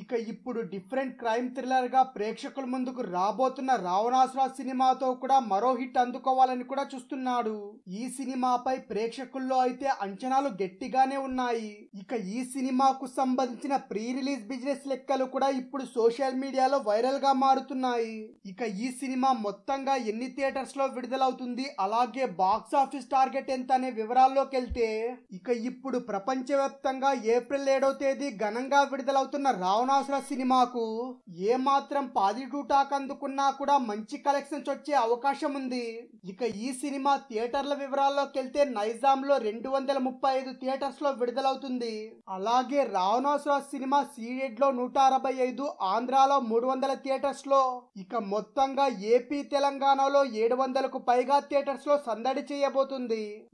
ఇక ఇప్పుడు different crime థ్రిల్లర్గా ప్రేక్షకుల ముందుకు రాబోతున్న రావణాసురా సినిమాతో కూడా మరో హిట్ అందుకోవాలని కూడా చూస్తున్నాడు ఈ సినిమాపై ప్రేక్షకుల్లో అయితే అంచనాలు గట్టిగానే ఉన్నాయి ఇక ఈ సినిమాకు సంబంధించిన ప్రీ రిలీజ్ బిజినెస్ లెక్కలు కూడా ఇప్పుడు సోషల్ మీడియాలో వైరల్ గా మారుతున్నాయి ఇక ఈ సినిమా మొత్తంగా ఎన్ని థియేటర్స్ లో విడుదలవుతుంది అలాగే బాక్స్ ఆఫీస్ టార్గెట్ ఎంత అనే వివరాల్లోకి వెళ్తే ఇక ఇప్పుడు ప్రపంచవ్యాప్తంగా ఏప్రిల్ ఏడో తేదీ ఘనంగా విడుదలవుతున్న రా రావణాసుర సినిమాకు ఏమాత్రం పాజిటివ్ టాక్ అందుకున్నా కూడా మంచి కలెక్షన్స్ వచ్చే అవకాశం ఉంది ఇక ఈ సినిమా థియేటర్ల వివరాల్లోకి వెళ్తే నైజాంలో రెండు వందల ముప్పై ఐదు థియేటర్స్లో విడుదలవుతుంది అలాగే రావణాసుర సినిమా లో నూట అరవై ఐదు ఆంధ్రాలో మూడు వందల థియేటర్స్లో ఇక మొత్తంగా ఏపీ తెలంగాణలో ఏడు వందలకు పైగా థియేటర్స్లో సందడి చేయబోతుంది